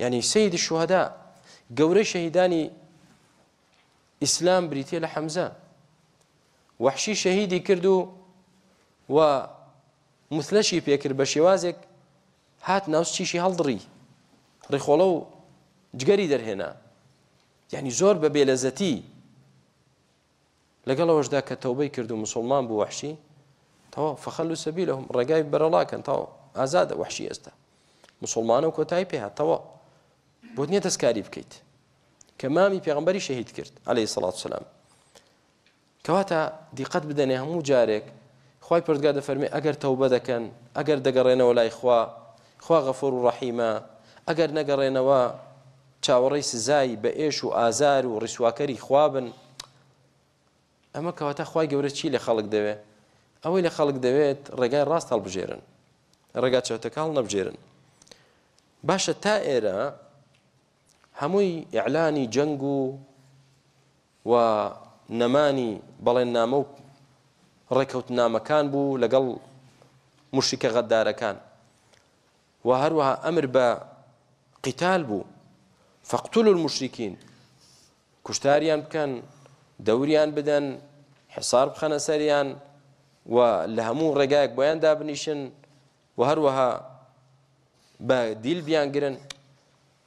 ینی سید ئیسلام بریتە لە حەمزە وحشی شەهیدی کرد و و مثلەشی پێکرد بە شێوازێک هات ناوچیشی هەڵدڕی ڕێخۆڵە و جگەری دەرهێنا یعنی زۆر بە بێلەزەتی لەگەڵەوەشدا کە تەوبەی کرد و مسلمان بوو وحشی تەوا فەخەل و سەبی لەهم ڕێگای بەرەڵاکەن تاوە ئازادە وحشی ئێستا مسلمانە و کۆتایی پێهاتەوە بۆ نییە دەستکاری بکەیت کە مامی پێغمبەری شەهید کرد عليه سڵات سلام کەواتە دیقەت بدەنێ هەموو جارێک خی پردگا دەفەرمێ ئەگەر تەوبە دەکەن ئەگەر دەگەڕێنەوە لای خوا خوا غەفۆر و ڕەحیمە ئەگەر نەگەڕێنەوە چاوەڕی سزایی بە ئێش و ئازار و ڕیسواکەری خوابن ئەمە کەواتە خی گەورە چی لە خەڵک دەوێ ئەوەی لە خەڵک دەوێت ڕێگای ڕاست هەڵبژێرن ڕێگا چەوتەکاڵ نەبژێرن باشە تا ئێرە هەمووی إعلاني جەنگ و و نەمانی بەڵێن نامە و بو نامەکان بوو لەگەڵ مشکە غەددارەکان و هەروەها ئەمر بە قیتال بوو فەقتول المشرکین کوشتاریان بکەن دەوریان بدەن حسار بخەنە سەریان و لە هەموو ڕێگایەک بۆیان دابنیشن و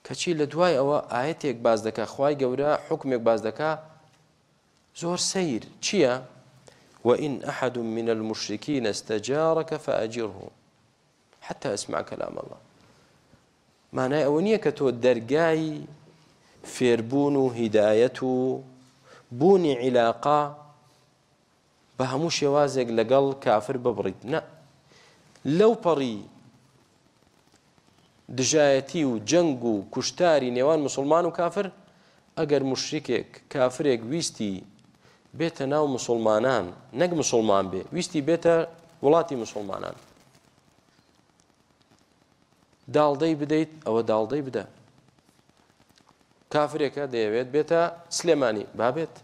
کچی لدوای او آیت یک باز خوای گورا حکم یک باز دکا زور سیر چییە؟ وإن أحد من المشركين استجارك فأجره حتى أسمع كلام الله معناه أونية كتو الدرقاي فيربون هدايتو بون علاقة بهموش يوازق لقل كافر ببريد لا لو بري دژایەتی و جەنگ و کوشتاری نێوان مسلمان و کافر ئەگەر مشرکێک کافرێک ویستی بێتە ناو مسلمانان نەک مسلمان بێ ویستی بێتە وڵاتی مسلمانان داڵدەی بدەیت ئەوە داڵدەی بدە کافرێکە دەیەوێت بێتە سلێمانی بابێت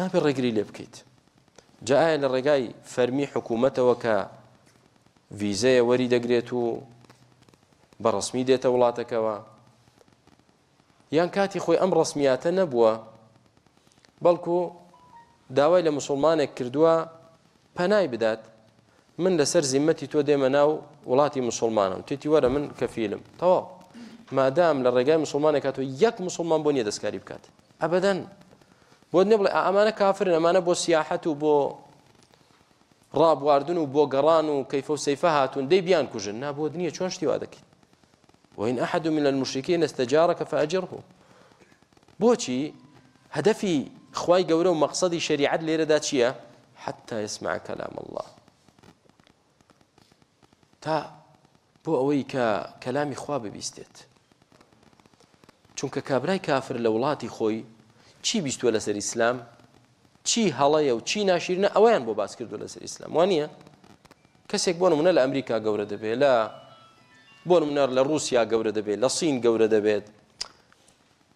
نابێ ڕێگری لێ بکەیت جاایە لە ڕێگای فەرمی حکوومەتەوە کە ویزەیە وەری دەگرێت و بەڕسمی دێتە وڵاتەکەەوە یان کاتی خۆی ئەم ڕسمیاتە نەبووە بەڵکو داوای لە مسلمانێک کردووە پەنای بدات من لەسەر زیمەتی تۆ دێمە ناو وڵاتی مسلمانم تێتی وەرە من کەفیلم تەواو مادام لە ڕێگای مسلمانێک تۆ یەک مسلمان بۆ نیە دەستکاری بکات ئەبدەن بۆ نێ بڵێ ئەمانە کافرن ئەمانە بۆ سیاحەت و بۆ ڕابواردن و بۆ گەڕان و کەیفە و سەیفە هاتون دەی بیان کوژن نابۆ دنیا چۆن شتیوا دەکەیت وإن أحد من المشركين استجارك فأجره بوشي هدفي خواي قولوا مقصدي شريعة ليرة چيە حتى يسمع كلام الله تا بو أوي کە کەلامی بيستيت ببیستێت كابراي كافر لولاتي خوي وڵاتی خۆی لسر الإسلام لەسەر هلايا و چی ناشیرنە ئەویان بو باسكر کردو لەسەر الإسلام وانيا كسيك بۆ من الأمريكا ئەمریکا گەورە لا بۆ منار لە رووسیا گەورە دەبێت لە سین گەورە دەبێت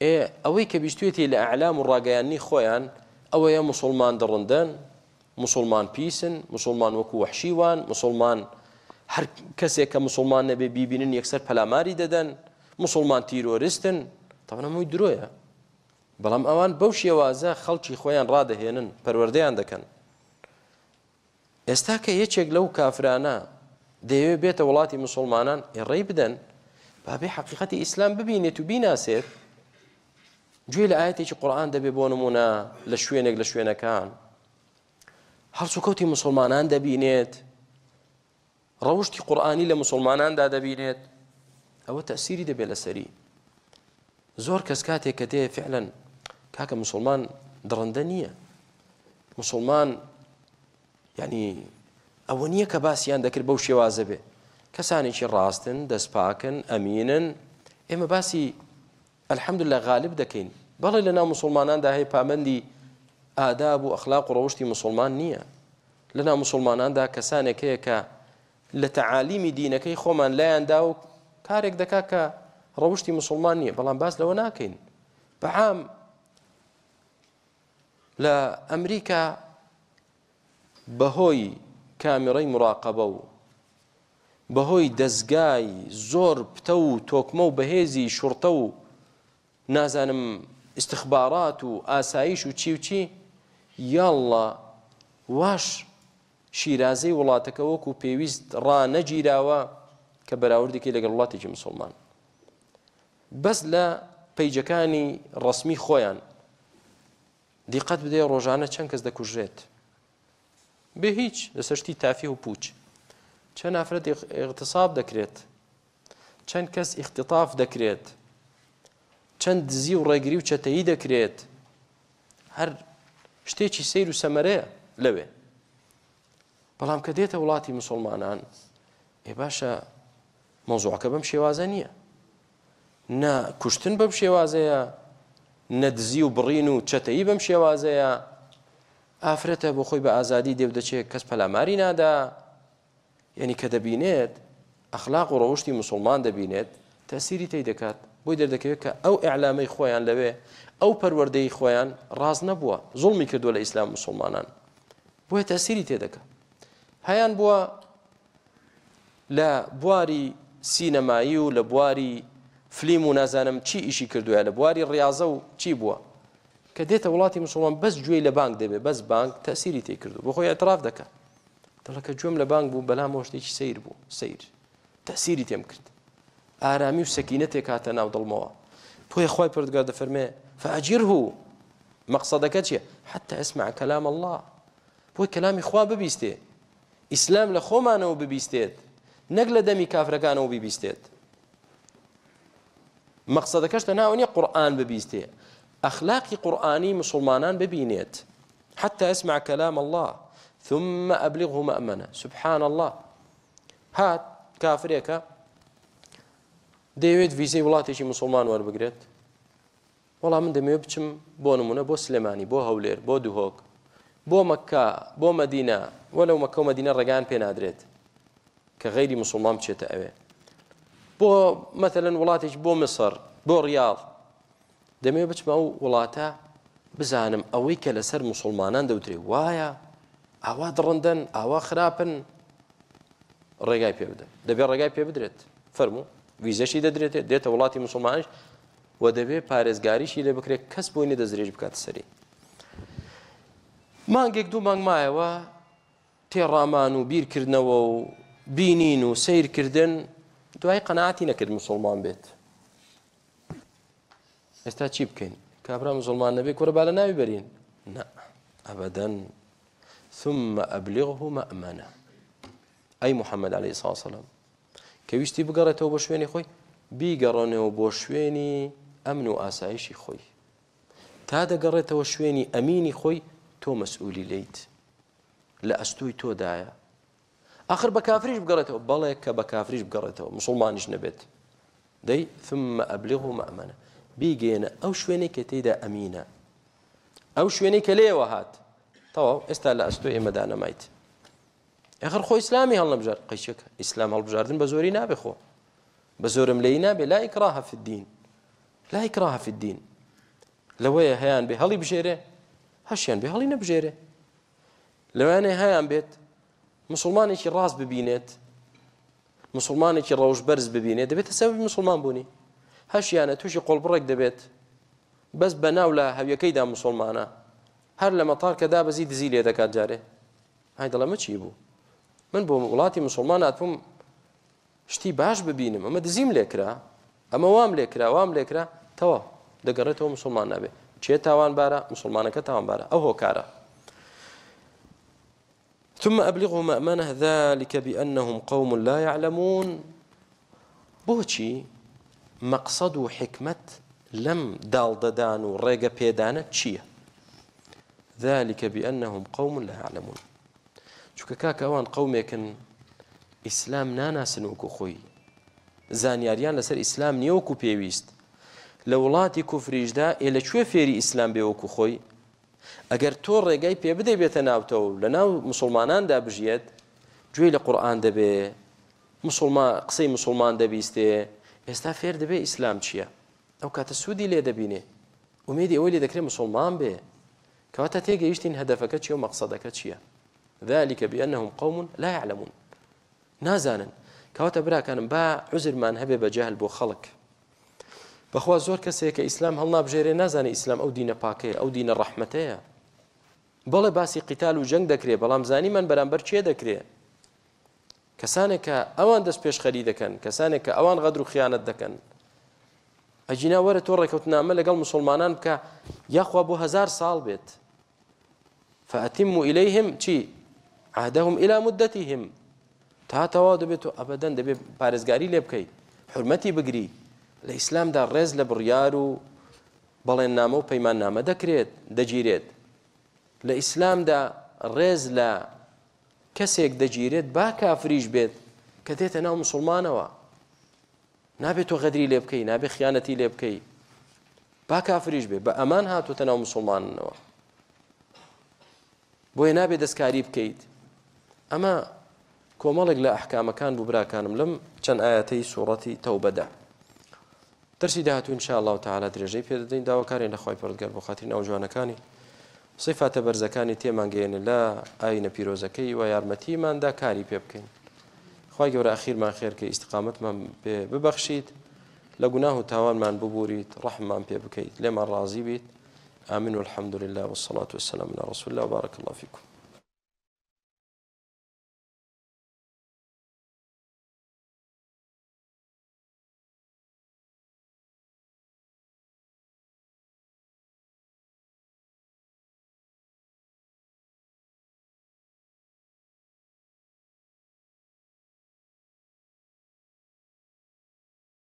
ئێ ئەوەی کە بیستێتی لە ئەعلام و ڕاگەیاننی خۆیان ئەوەیە مسلمان دەڕندن مسلمان پیسن مسلمان وەکو وحشیوان مسلمان هەر کەسێک کە مسلمان نەبێ بیبینن یەکسەر پەلاماری دەدەن مسلمان تیرۆریستن تەبنەمووی درۆیە بەڵام ئەوان بەو شێوازە خەڵکی خۆیان ڕادەهێنن پەروەردەیان دەکەن ئێستا کە یەکێک لەو کافرانە دەیەوێت بێتە وڵاتی مسلمانان ڕێ بدەن بابێ حقیقەتی ئیسلام ببینێت و بیناسێت گوێ لە ئاەتێکی قورآان دەبێ بۆ نمونە لە شوێنێک لە شوێنەکان هەرسوکەوتی مسلمانان دەبینێت ڕەوشتی قورآانی لە مسلماناندا دەبینێت ئەوە تەسیری دەبێت لەسەری زۆر کەس کاتێک کە دێ فعلەن کاکە مسلمان درەندە مسلمان يعني ئەوە نییە کە باسییان دەکرد بەو شێوازە بێ کەسانێکی ڕاستن دەستپاکن ئەمینن ئێمە باسی ئەلحەمد لە غالب دەکەین بەڵێ لنا مسلمانان هەیە پابندی ئاداب و ئەخلاق و ڕەوشی مسلمان نییە لەنا مسلماناندا کەسانێک هەیە کە لە تەعالیمی دینەکەی خۆمان لایەندا و کارێک دەکا کە ڕەوشی مسلمان نییە بەڵام باس لەوە ناکەین بەعام لە ئەمریکا بەهۆی کامیڕەی مراقبە و بەهۆی دەستگای زۆر پتە و تۆکمە و بەهێزی شورتە و نازانم استخبارات و ئاسایش و چیوچی یاڵە واش شیرازەی وڵاتەکە وەکو پێویست ڕانەگیراوە کە بەراوردێکی لەگەڵ وڵاتێکی مسلمان بەس لە پەیجەکانی ڕسمی خۆیان دیقەت بدێ ڕۆژانە چەند کەس دەکوژێت بێ هیچ لەسەرشتی تافی و پوچ چەند ئافرەت اقتصاب دەکرێت چەند کەس اختتااف دەکرێت چەند دزی و ڕێگری و چەتەیی دەکرێت هەر شتێکی سیر و سەمەرەیە لەوێ بەڵام کە دێتە وڵاتی مسلمانان ێ باشە مۆزوعکە بەم شێوازە نییە نە کوشتن بەم شێوازەیە نەدزی و بڕین و چەتەیی بەم شێوازەیە ئافرەتە بۆ خۆی بە ئازادی دێودەچێت کەس پەلاماری نادا یعنی کە دەبینێت ئەخلاق و ڕەوشی مسلمان دەبینێت تەسیری تی دەکات بۆی دەردەکەوێت کە ئەو ئەعلامەی خۆیان لەوێ ئەو پەروەردەی خۆیان ڕاز نەبووە زڵمی کردووە لە ئیسلام مسلمانان بۆیە تەسیری تێدەکات هەیان بووە لە بواری سینەمایی و لە بواری فلیم و نازانم چی ئیشی کردووە لە بواری ڕاضە و چی بووە كديت ولاتي مسلمان بس جوي لبنك دبي بس بنك تأثيري تيكردو تێ اعتراف دكا خۆی كجوم لبنك بو بلا موش بانک سير بو سير تأثيري تيمكرد آرامي وسكينة كاتنا وضل موا و يا خوي برد قاعد فرمة فأجره مقصدك دەفەرمێ حتى أسمع كلام چیە حتا ئەسمع کەلام الله بۆی کەلامی خوا ببیستێ ئیسلام أنا خۆمانەوە ببیستێت نەک لە دەمی کافرەکانەوە ببیستێت مەقصدەکەشتە ناوەنیە أخلاقي قرآني مسلمان ببينيت حتى أسمع كلام الله ثم أبلغه مأمنة سبحان الله هات كافريكا فيزي ویزەی وڵاتێکی مسلمان وەربگرێت والله من دەمەوێت بچم بۆ نمونە بو سليماني بو هولير بو دوهۆک بو مكة بو مدينة ولو مكة و مەدینە ڕێگان پێنادرێت کە مسلمان بچێتە بو مثلا مەتەلەن وڵاتێک بو مصر بو رياض دەمێ بچمە ئەو وڵاتە بزانم ئەوەی کە لەسەر مسلمانان دەوترێ وایە ئاوا دڕندن ئاوا خراپن ڕێگای پێ بدەن دەبێت ڕێگای پێ بدرێت فەرمو ویزەشی دەدرێتێت دێتە وڵاتی مسلمانش و دەبێت پارێزگاریشی لێ بکرێت کەس بۆی نە دەزرێژ بکات سەری مانگێک دوو مانگ مایەوە تێڕامان و بیرکردنەوە و بینین و سیرکردن دوای قەنعاتی نەکرد مسلمان بێت ئێستا چی بکەین کابرا مزڵمان نبی کوڕە بالا لە ناوی بەرین ابدا ثم ابلغه مەمەە ئەی محەممەد عليه ساسەلم کە ویستی بگەڕێتەوە بۆ شوێنی خۆی بیگەڕۆنەوە بۆ شوێنی ئەمن و ئاسایشی خۆی تا دەگەڕێتەوە شوێنی ئەمینی خۆی تۆ مەسئولی لیت لە ئەستوی تۆدایە آخر بە کافریش بگەڕێتەوە بەڵێ کە بە کافریش بگەڕێتەوە مسلمانیش نەبێت دەی ثم ابلغه و مەمەە بیگێنە ئەو شوێنێک کە تێدا ئەمینە ئەو شوێنێک کە لێوە هات تەواو ئێستا لە ئەستۆ ئێمەدا نەمایت ئەخر خۆ ئسلامی هەڵنەبژار قیچێک ئیسلام هەڵبژاردن بە زۆری نابێ خۆ بە زۆرم لی نابێ لا ئیکراها في الدین لا ئیکراها في الدین لەوەیە هەیان بێ هەڵی بژێرێ هەشیان بێ هەڵی نەبژێرێ لەوانێ هەیان بێت مسلمانێکی ڕاست ببینێت مسلمانێکی ڕەوش بەرز ببینێت دەبێتە سەبب مسلمان بوونی هەشیانە تووشی قۆڵبڕێک دەبێت بنا ولا لە كيدا مسلمانا هر لما طار كذا بزيد زيلي لێ دەکات جاري هاي ضل ما تشيبو من بو ولاتي مسلمان تفهم شتي باش ببینم اما دزيم ليكرا اما وام ليكرا وام ليكرا تەوە دەگەڕێتەوە مسلمان به شي تاوان مسلمانا كتاوان بارا او هو كارا ثم أبلغه مأمنه ذلك بأنهم قوم لا يعلمون بوشي مەقصد و حکمت لەم داڵدەدان و ڕێگە پێدانە چییە؟ ذلكکە بأنهم قوم لا يعلمون چونکە کاکە ئەوان قومێکن ئیسلام ناناسن وەکو خۆی زانیاریان لەسەر ئیسلام نییەوەکو پێویست لە وڵاتی کوفریشدا ئێ لەکوێ فێری ئیسلام بێوەکو خۆی ئەگەر تۆ ڕێگای پێ بدەی بێتە ناوتەوە لە ناو مسلماناندا بژێت گوێی لە قورآان دەبێ مسلمان قسەی مسلمان دەبیستێ ئێستا فێر دەبێ ئیسلام چییە؟ ئەو کاتە سوودی لێ دەبینێ ومێدی ئەوەی لێ دەکرێت مسلمان بێ کەواتە تێگەیشتین هەدفەکە چیە و مەقصدەکە چییە؟ ذلكکە بأنهم قوم لا يعلمون نازانن برا كان با عزرمان هەبێ بە جاهل بۆ خەڵک زور زۆر کەسێک اسلام ئیسلام هەڵنابژێرێ نازانێت إسلام أو دين پاکەیە أو دینە ڕەحمەتەیە بەڵێ باسی قتال و جەنگ دەکرێت بەڵام من بەرامبەر چێ دەکرێت کەسانێک آوان ئەوان دەست پێشخەری دەکەن کەسانێک کە ئەوان غەدر و خیانەت دەکەن ئەجینا وەرە تۆ ڕێکەوتنامە لەگەڵ مسلمانان بکە یاخوا بۆ هزار ساڵ بێت فأتم إليهم چی عهدهم إلى مدتهم تا تەوا دەبێت ابدا ئەبدەن دەبێت پارێزگاری لێ بکەیت حرمەتی بگری لە ئیسلامدا ڕێز لە بڕیار و بەڵێن نامە و پەیمان نامە دەکرێت دەگیرێت لە کەسێک دەگیرێت با کافریش بێت کە دێتە ناو مسلمانەوە نابێت تۆ غەدری لێ بکەی نابێت خیانەتی لێ بکەی با کافریش بێ بە ئەمان هاتوتە ناو مسلمانەوە بۆیە نابێت دەستکاری بکەیت ئەمە کۆمەڵێک لە ئەحکامەکان بوو براکانم لەم چەند ئاەتەی سوورەتی تەوبەدا ترسی داهاتوو انشاء الله تعالی درێژەی پێدەدەین داواکارێن لە خۆی پردگەر بۆ خاتری ناو جوانەکانی سیفاتە بەرزەکانی تێمانگەێنە لە ئاینە پیرۆزەکەی و یارمەتیماندا کاری پێ بکەین خی گەورە ئەخیرمان خێرکە ئیسقامەتمان پێ ببەخشیت لە گوناه و تاوانمان ببووریت ڕحممان پێ بکەیت لێمان ڕازی بیت ئامین و الحەمدلله وسڵات وسلام لە ڕسول الله بارك الله فيكم